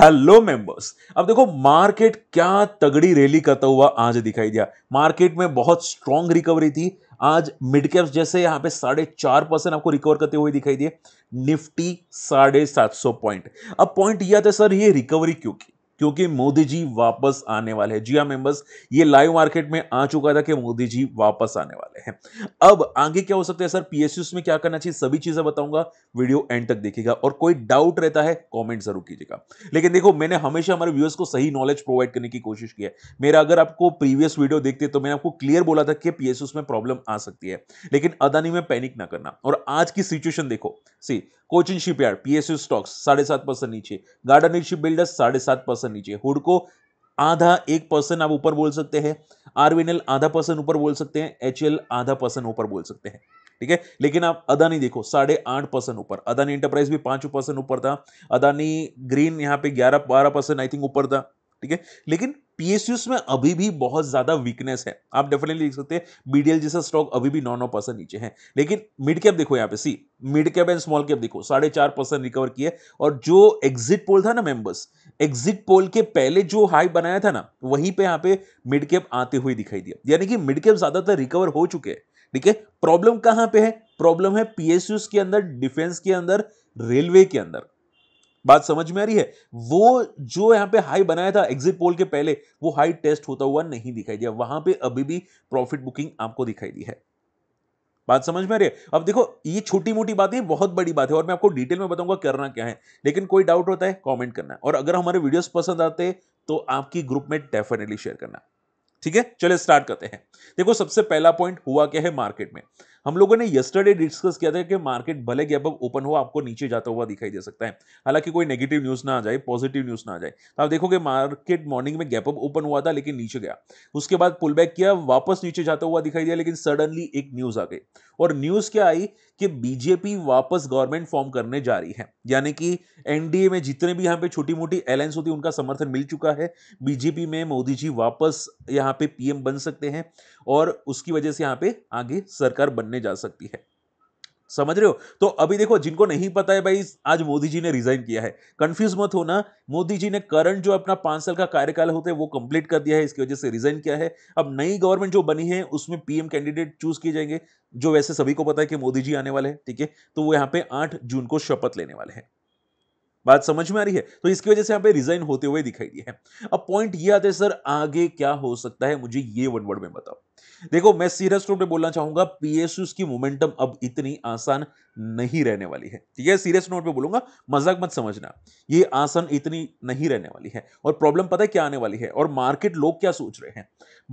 Hello members अब देखो market क्या तगड़ी रैली करता हुआ आज दिखाई दिया मार्केट में बहुत स्ट्रांग रिकवरी थी आज मिड कैप्स जैसे यहां पे साढ़े चार परसेंट आपको रिकवर करते हुए दिखाई दिए निफ्टी साढ़े सात सौ पॉइंट अब पॉइंट यह था सर ये रिकवरी क्यों की क्योंकि मोदी जी वापस आने वाले हैं जी मेंबर्स ये लाइव मार्केट में आ चुका था कि मोदी जी वापस आने वाले हैं अब आगे क्या हो सकता है सर पीएसयूस में क्या करना चाहिए सभी चीजें बताऊंगा वीडियो एंड तक देखिएगा और कोई डाउट रहता है कमेंट जरूर कीजिएगा लेकिन देखो मैंने हमेशा हमारे व्यूअर्स को सही नॉलेज प्रोवाइड करने की कोशिश की है मेरा अगर आपको प्रीवियस वीडियो देखते तो मैंने आपको क्लियर बोला था कि पीएसयूस में प्रॉब्लम आ सकती है लेकिन अदानी में पैनिक ना करना और आज की सिचुएशन देखो see Cochin shipyard PSU stocks साढ़े सात परसेंट नीचे गार्डनिंग शिप बिल्डर्स साढ़े सात परसेंट परसेंट नीचे हुड को आधा एक परसेंट आप ऊपर बोल सकते हैं आरवीएनएल आधा परसेंट ऊपर बोल सकते हैं एचएल आधा परसेंट ऊपर बोल सकते हैं ठीक है लेकिन आप अदानी देखो साढ़े आठ परसेंट ऊपर अदानी इंटरप्राइज भी पांच परसेंट ऊपर था अदानी ग्रीन यहाँ पे ग्यारह बारह परसेंट आई थिंक ऊपर था ठीक है लेकिन पीएसयूस में अभी भी बहुत ज़्यादा वीकनेस है आप डेफिनेटली देख सकते हैं बीडीएल जैसा स्टॉक अभी भी नौ नौ परसेंट नीचे है लेकिन मिड कैप देखो यहाँ पे see mid cap and small cap देखो साढ़े चार परसेंट रिकवर किए और जो एग्जिट पोल था ना मेंबर्स एग्जिट पोल के पहले जो हाई बनाया था ना वहीं पे यहाँ पे मिड कैप आते हुए दिखाई दिया यानी कि मिड कैप ज़्यादातर रिकवर हो चुके हैं ठीक है प्रॉब्लम कहाँ पे है प्रॉब्लम है पीएसयूस के अंदर डिफेंस के अंदर रेलवे के अंदर बात समझ में आ रही है वो जो यहाँ पे हाई बनाया था एग्जिट पोल के पहले वो हाई टेस्ट होता हुआ नहीं दिखाई दिया वहां पे अभी भी प्रॉफिट बुकिंग आपको दिखाई दी है बात समझ में आ रही है अब देखो ये छोटी मोटी बात है बहुत बड़ी बात है और मैं आपको डिटेल में बताऊंगा करना क्या है लेकिन कोई डाउट होता है कॉमेंट करना और अगर हमारे वीडियो पसंद आते तो आपकी ग्रुप में डेफिनेटली शेयर करना ठीक है चलिए स्टार्ट करते हैं देखो सबसे पहला पॉइंट हुआ क्या है मार्केट में हम लोगों ने यस्टरडे डिस्कस किया था कि मार्केट भले गैप अब ओपन हो आपको नीचे जाता हुआ दिखाई दे सकता है हालांकि कोई नेगेटिव न्यूज़ ना आ जाए पॉजिटिव न्यूज़ ना आ जाए तो आप देखोगे मार्केट मॉर्निंग में गैप अप ओपन हुआ था लेकिन नीचे गया उसके बाद पुल बैक किया वापस नीचे जाता हुआ दिखाई दिया लेकिन सडनली एक न्यूज़ आ गई और न्यूज़ क्या आई कि बीजेपी वापस गवर्नमेंट फॉर्म करने जा रही है यानी कि एनडीए में जितने भी यहाँ पे छोटी मोटी एलायंस होती है उनका समर्थन मिल चुका है बीजेपी में मोदी जी वापस यहाँ पे पीएम बन सकते हैं और उसकी वजह से यहाँ पे आगे सरकार बनने करने जा सकती है समझ रहे हो तो अभी देखो जिनको नहीं पता है भाई आज मोदी जी ने रिजाइन किया है कंफ्यूज मत होना मोदी जी ने करंट जो अपना पांच साल का कार्यकाल होते हैं वो कंप्लीट कर दिया है इसकी वजह से रिजाइन किया है अब नई गवर्नमेंट जो बनी है उसमें पीएम कैंडिडेट चूज किए जाएंगे जो वैसे सभी को पता है कि मोदी जी आने वाले हैं ठीक है तो वो यहाँ पे आठ जून को शपथ लेने वाले हैं बात समझ में आ रही है तो इसकी वजह से यहाँ पे रिजाइन होते हुए दिखाई दिए है अब पॉइंट ये आता है सर आगे क्या हो सकता है मुझे ये वन वर्ड में बताओ देखो मैं सीरियस नोट पे बोलना चाहूंगा पीएसयूस की मोमेंटम अब इतनी आसान नहीं रहने वाली है ठीक है सीरियस नोट पे बोलूंगा मजाक मत समझना ये आसान इतनी नहीं रहने वाली है और प्रॉब्लम पता है क्या आने वाली है और मार्केट लोग क्या सोच रहे हैं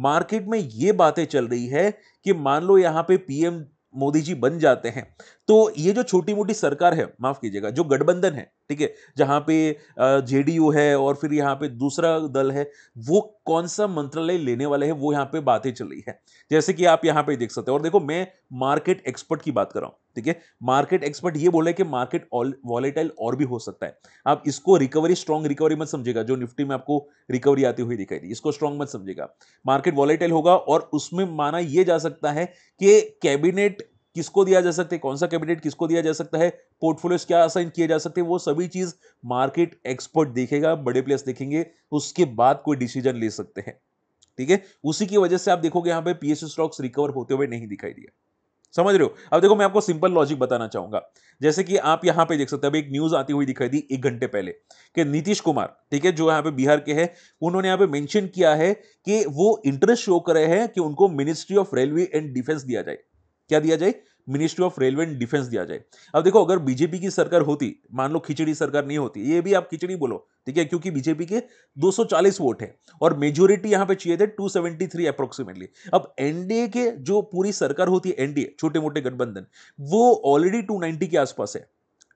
मार्केट में ये बातें चल रही है कि मान लो यहां पे पीएम मोदी जी बन जाते हैं तो ये जो छोटी मोटी सरकार है माफ कीजिएगा जो गठबंधन है ठीक है जहां पे जेडीयू है और फिर यहाँ पे दूसरा दल है वो कौन सा मंत्रालय लेने वाले है वो यहाँ पे बातें चल रही है जैसे कि आप यहाँ पे देख सकते हैं और देखो मैं मार्केट एक्सपर्ट की बात कर रहा हूं ठीक है मार्केट एक्सपर्ट ये बोला है कि मार्केट वॉलेटाइल और भी हो सकता है आप इसको रिकवरी स्ट्रॉन्ग रिकवरी मत समझेगा जो निफ्टी में आपको रिकवरी आती हुई दिखाई दी इसको स्ट्रॉन्ग मत समझेगा मार्केट वॉलेटाइल होगा और उसमें माना यह जा सकता है कि कैबिनेट किसको दिया जा सकता है कौन सा कैबिनेट किसको दिया जा सकता है पोर्टफोलियोज क्या असाइन किए जा सकते हैं वो सभी चीज मार्केट एक्सपर्ट देखेगा बड़े प्लेयर्स देखेंगे उसके बाद कोई डिसीजन ले सकते हैं ठीक है उसी की वजह से आप देखोगे यहां पे पीएसयू स्टॉक्स रिकवर होते हुए नहीं दिखाई दिया समझ रहे हो अब देखो मैं आपको सिंपल लॉजिक बताना चाहूंगा जैसे कि आप यहां पे देख सकते हैं अब एक न्यूज आती हुई दिखाई दी एक घंटे पहले कि नीतीश कुमार ठीक है जो यहां पे बिहार के हैं उन्होंने यहां पे मेंशन किया है कि वो इंटरेस्ट शो कर रहे हैं कि उनको ministry of railway and defence दिया जाए क्या दिया जाए ministry of railway and defence दिया जाए अब देखो अगर बीजेपी की सरकार होती मान लो खिचड़ी सरकार नहीं होती ये भी आप खिचड़ी बोलो ठीक है क्योंकि बीजेपी के 240 वोट है और मेजोरिटी यहाँ पे चाहिए थे 273 अप्रोक्सीमेटली अब एनडीए के जो पूरी सरकार होती है एनडीए छोटे मोटे गठबंधन वो ऑलरेडी 290 के आसपास है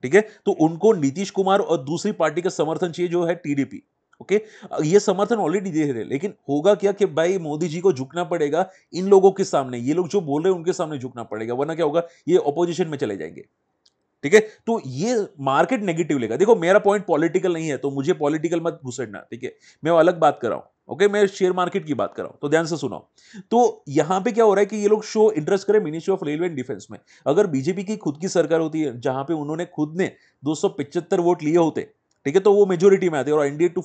ठीक है तो उनको नीतीश कुमार और दूसरी पार्टी का समर्थन चाहिए जो है टीडीपी ओके okay? ये समर्थन ऑलरेडी दे रहे लेकिन होगा क्या कि भाई मोदी जी को झुकना पड़ेगा इन लोगों के सामने ये लोग जो बोल रहे हैं उनके सामने झुकना पड़ेगा वरना क्या होगा ये अपोजिशन में चले जाएंगे ठीक है तो ये मार्केट नेगेटिव लेगा देखो मेरा पॉइंट पॉलिटिकल नहीं है तो मुझे पॉलिटिकल मत घुसड़ना ठीक है मैं अलग बात कर रहा हूं ओके मैं शेयर मार्केट की बात कर रहा हूं तो ध्यान से सुनाओ तो यहां पे क्या हो रहा है कि ये लोग शो इंटरेस्ट करें ministry of railway and defence में अगर बीजेपी की खुद की सरकार होती है जहां पे उन्होंने खुद ने दो वोट लिए होते ठीक है तो वो मेजोरिटी में आते और NDA two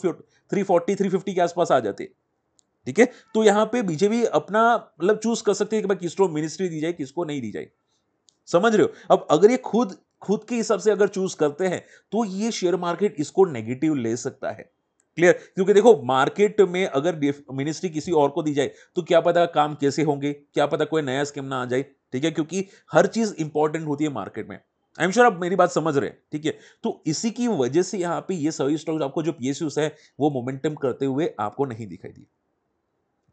three forty three fifty के आसपास आ जाते ठीक है तो यहाँ पे बीजेपी अपना मतलब चूज कर सकती है कि भाई किसको मिनिस्ट्री दी जाए किसको नहीं दी जाए समझ रहे हो अब अगर ये खुद खुद के हिसाब से अगर चूज करते हैं तो ये शेयर मार्केट इसको नेगेटिव ले सकता है क्लियर क्योंकि देखो मार्केट में अगर मिनिस्ट्री किसी और को दी जाए तो क्या पता काम कैसे होंगे क्या पता कोई नया स्कीम ना आ जाए ठीक है क्योंकि हर चीज इंपॉर्टेंट होती है मार्केट में आई एम श्योर आप मेरी बात समझ रहे हैं ठीक है तो इसी की वजह से यहाँ पे ये सभी स्टॉक आपको जो पी है वो मोमेंटम करते हुए आपको नहीं दिखाई दिए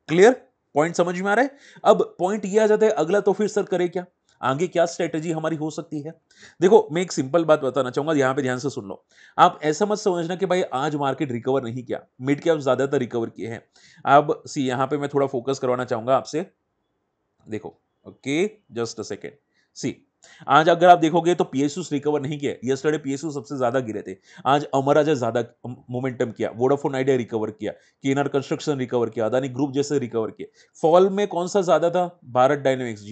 क्लियर पॉइंट समझ में आ रहा है अब पॉइंट ये आ जाता है अगला तो फिर सर करे क्या आगे क्या स्ट्रेटेजी हमारी हो सकती है देखो मैं एक सिंपल बात बताना चाहूंगा यहां पे ध्यान से सुन लो आप ऐसा मत समझना कि भाई आज मार्केट रिकवर नहीं किया मिड कैप ज्यादातर रिकवर किए हैं अब सी यहाँ पे मैं थोड़ा फोकस करवाना चाहूंगा आपसे देखो okay just a second see आज अगर आप देखोगे तो पीएसयूस रिकवर नहीं किया यस्टरडे पीएसयू सबसे ज्यादा गिरे थे आज अमर राजा ज्यादा मोमेंटम किया वोडाफोन आइडिया रिकवर किया केनर कंस्ट्रक्शन रिकवर किया अदानी ग्रुप जैसे रिकवर किया फॉल में कौन सा ज्यादा था भारत डायनेमिक्स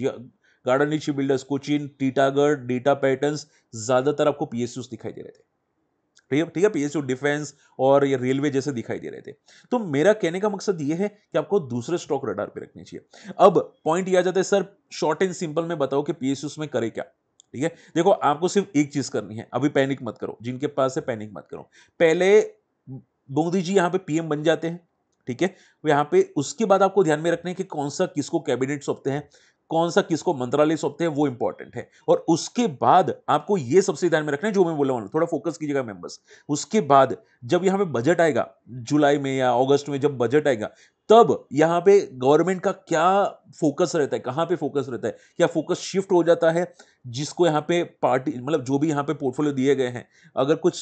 गार्डन नीचे builders Cochin Titagarh data pattern ज्यादातर आपको पीएसयूस दिखाई दे रहे थे ठीक है पीएसयू डिफेंस और ये रेलवे जैसे दिखाई दे रहे थे तो मेरा कहने का मकसद ये है कि आपको दूसरे स्टॉक रडार पे रखने चाहिए अब पॉइंट ये आ जाता है सर शॉर्ट एंड सिंपल में बताओ कि पीएसयू में करे क्या ठीक है देखो आपको सिर्फ एक चीज करनी है अभी पैनिक मत करो जिनके पास है पैनिक मत करो पहले मोदी जी यहाँ पे पीएम बन जाते हैं ठीक है यहां पे उसके बाद आपको ध्यान में रखना है कि कौन सा किसको कैबिनेट सौंपते हैं कौन सा किसको मंत्रालय सौंपते हैं वो इंपॉर्टेंट है और उसके बाद आपको ये सबसे ध्यान में रखना है जो मैं बोला हूँ थोड़ा फोकस कीजिएगा मेंबर्स उसके बाद जब यहाँ पे बजट आएगा जुलाई में या अगस्त में जब बजट आएगा तब यहाँ पे गवर्नमेंट का क्या फोकस रहता है कहाँ पे फोकस रहता है क्या फोकस शिफ्ट हो जाता है जिसको यहाँ पे पार्टी मतलब जो भी यहाँ पे पोर्टफोलियो दिए गए हैं अगर कुछ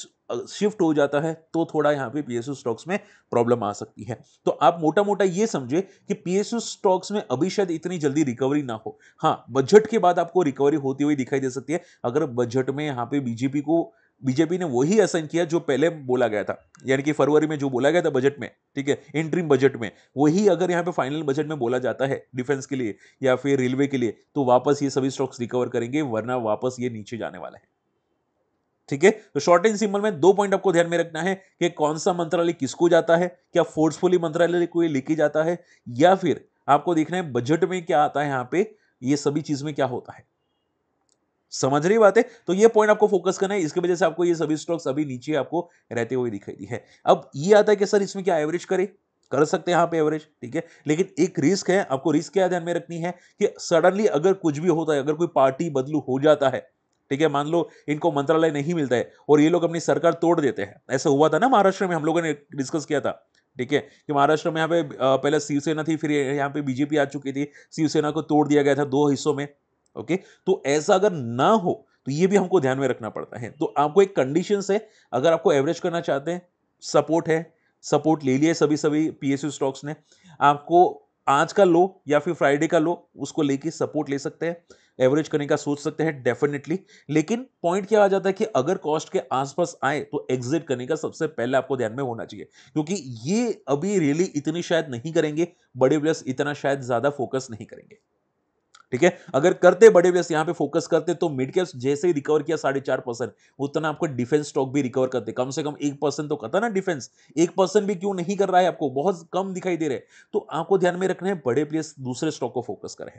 शिफ्ट हो जाता है तो थोड़ा यहाँ पे पी स्टॉक्स में प्रॉब्लम आ सकती है तो आप मोटा मोटा ये समझे कि पीएसयू स्टॉक्स में अभी शायद इतनी जल्दी रिकवरी ना हो हाँ बजट के बाद आपको रिकवरी होती हुई दिखाई दे सकती है अगर बजट में यहाँ पे बीजेपी को बीजेपी ने वही असाइन किया जो पहले बोला गया था यानी कि फरवरी में जो बोला गया था बजट में ठीक है इंट्रीम बजट में वही अगर यहाँ पे फाइनल बजट में बोला जाता है डिफेंस के लिए या फिर रेलवे के लिए तो वापस ये सभी स्टॉक्स रिकवर करेंगे वरना वापस ये नीचे जाने वाला है ठीक है तो शॉर्ट एंड सिंपल में दो पॉइंट आपको ध्यान में रखना है कि कौन सा मंत्रालय किसको जाता है क्या फोर्सफुली मंत्रालय को ये लेके जाता है या फिर आपको देखना है बजट में क्या आता है यहाँ पे ये सभी चीज में क्या होता है समझ रही बात है तो ये पॉइंट आपको फोकस करना है इसकी वजह से आपको ये सभी स्टॉक्स अभी नीचे आपको रहते हुए दिखाई दी है अब ये आता है कि सर इसमें क्या एवरेज करे कर सकते हैं यहाँ पे एवरेज ठीक है लेकिन एक रिस्क है आपको रिस्क क्या ध्यान में रखनी है कि सडनली अगर कुछ भी होता है अगर कोई पार्टी बदलू हो जाता है ठीक है मान लो इनको मंत्रालय नहीं मिलता है और ये लोग अपनी सरकार तोड़ देते हैं ऐसा हुआ था ना महाराष्ट्र में हम लोगों ने डिस्कस किया था ठीक है कि महाराष्ट्र में यहाँ पे पहले शिवसेना थी फिर यहाँ पे बीजेपी आ चुकी थी शिवसेना को तोड़ दिया गया था दो हिस्सों में ओके तो ऐसा अगर ना हो तो ये भी हमको ध्यान में रखना पड़ता है तो आपको एक कंडीशन है अगर आपको एवरेज करना चाहते हैं सपोर्ट है सपोर्ट ले लिया सभी सभी पी स्टॉक्स ने आपको आज का लो या फिर फ्राइडे का लो उसको लेके सपोर्ट ले सकते हैं एवरेज करने का सोच सकते हैं डेफिनेटली लेकिन पॉइंट क्या आ जाता है कि अगर कॉस्ट के आसपास आए तो एग्जिट करने का सबसे पहले आपको ध्यान में होना चाहिए क्योंकि ये अभी रियली इतनी शायद नहीं करेंगे बड़े प्लस इतना शायद ज़्यादा फोकस नहीं करेंगे ठीक है अगर करते बड़े व्यस्त यहां पे फोकस करते तो मिड कैप जैसे ही रिकवर किया साढ़े चार परसेंट उतना आपको डिफेंस स्टॉक भी रिकवर करते कम से कम एक परसेंट तो करता ना डिफेंस एक परसेंट भी क्यों नहीं कर रहा है आपको बहुत कम दिखाई दे रहे तो आपको ध्यान में रखना है बड़े प्लेस दूसरे स्टॉक को फोकस करें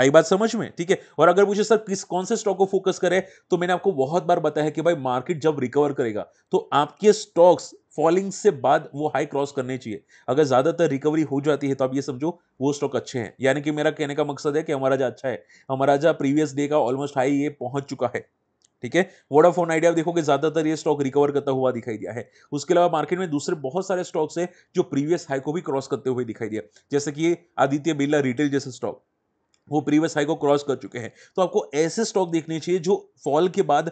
आई बात समझ में ठीक है और अगर मुझे सर किस कौन से स्टॉक को फोकस करें तो मैंने आपको बहुत बार बताया कि भाई मार्केट जब रिकवर करेगा तो आपके स्टॉक्स फॉलिंग से बाद वो हाई क्रॉस करने चाहिए अगर ज़्यादातर रिकवरी हो जाती है तो आप ये समझो वो स्टॉक अच्छे हैं यानी कि मेरा कहने का मकसद है कि हमारा जा अच्छा है हमारा जा प्रीवियस डे का ऑलमोस्ट हाई ये पहुंच चुका है ठीक है वोडाफोन आइडिया देखो कि ज्यादातर ये स्टॉक रिकवर करता हुआ दिखाई दिया है उसके अलावा मार्केट में दूसरे बहुत सारे स्टॉक्स है जो प्रीवियस हाई को भी क्रॉस करते हुए दिखाई दिया जैसे कि आदित्य बिरला रिटेल जैसे स्टॉक वो प्रीवियस हाई को क्रॉस कर चुके हैं तो आपको ऐसे स्टॉक देखने चाहिए जो फॉल के बाद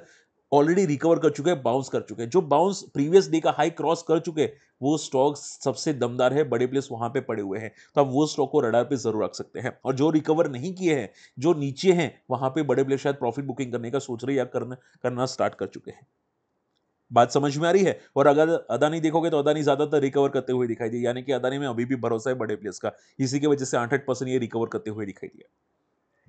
ऑलरेडी रिकवर कर चुके हैं बाउंस कर चुके हैं जो बाउंस प्रीवियस डे का हाई क्रॉस कर चुके वो स्टॉक सबसे दमदार है बड़े प्लेस वहां पे पड़े हुए हैं तो आप वो स्टॉक को रडार पे जरूर रख सकते हैं और जो रिकवर नहीं किए हैं जो नीचे हैं वहां पे बड़े प्लेस शायद प्रॉफिट बुकिंग करने का सोच रहे या करना करना स्टार्ट कर चुके हैं बात समझ में आ रही है और अगर अदानी देखोगे तो अदानी ज़्यादातर रिकवर करते हुए दिखाई दिए यानी कि अदानी में अभी भी भरोसा है बड़े प्लेस का इसी की वजह से आठ परसेंट ये रिकवर करते हुए दिखाई दिया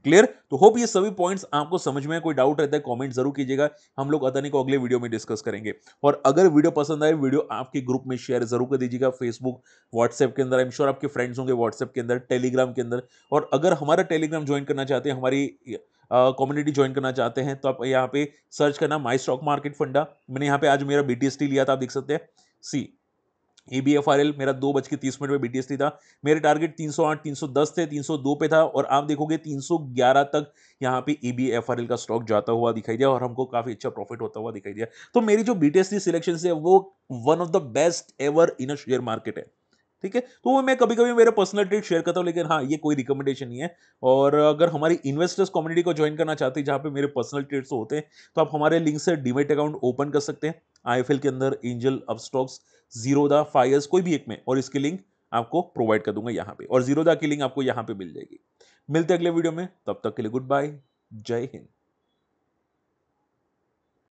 क्लियर तो होप ये सभी पॉइंट्स आपको समझ में कोई डाउट रहता है कमेंट जरूर कीजिएगा हम लोग नहीं को अगले वीडियो में डिस्कस करेंगे और अगर वीडियो पसंद आए वीडियो आपके ग्रुप में शेयर जरूर कर दीजिएगा फेसबुक व्हाट्सएप के अंदर आई एम श्योर आपके फ्रेंड्स होंगे व्हाट्सएप के अंदर टेलीग्राम के अंदर और अगर हमारा टेलीग्राम ज्वाइन करना चाहते हैं हमारी कम्युनिटी uh, ज्वाइन करना चाहते हैं तो आप यहाँ पे सर्च करना माई स्टॉक मार्केट फंडा मैंने यहाँ पे आज मेरा बी लिया था आप देख सकते हैं see A B F R L मेरा दो बज के तीस मिनट में बी टी एस टी था मेरे टारगेट तीन सौ आठ तीन सौ दस थे तीन सौ दो पे था और आप देखोगे तीन सौ ग्यारह तक यहाँ पे A B F R L का स्टॉक जाता हुआ दिखाई दिया और हमको काफ़ी अच्छा प्रॉफिट होता हुआ दिखाई दिया तो मेरी जो B T S T selection है वो one of the best ever in a share market है ठीक है तो वो मैं कभी कभी मेरे पर्सनल ट्रेड शेयर करता हूँ लेकिन हाँ ये कोई रिकमेंडेशन नहीं है और अगर हमारी इन्वेस्टर्स कम्युनिटी को ज्वाइन करना चाहते हैं जहाँ पे मेरे पर्सनल ट्रेड्स तो होते हैं तो आप हमारे लिंक से डिमेट अकाउंट ओपन कर सकते हैं आई के अंदर एंजल स्टॉक्स जीरोदा फायर्स कोई भी एक में और इसकी लिंक आपको प्रोवाइड कर दूंगा यहाँ पे और जीरोदा की लिंक आपको यहाँ पे मिल जाएगी मिलते अगले वीडियो में तब तक के लिए गुड बाय जय हिंद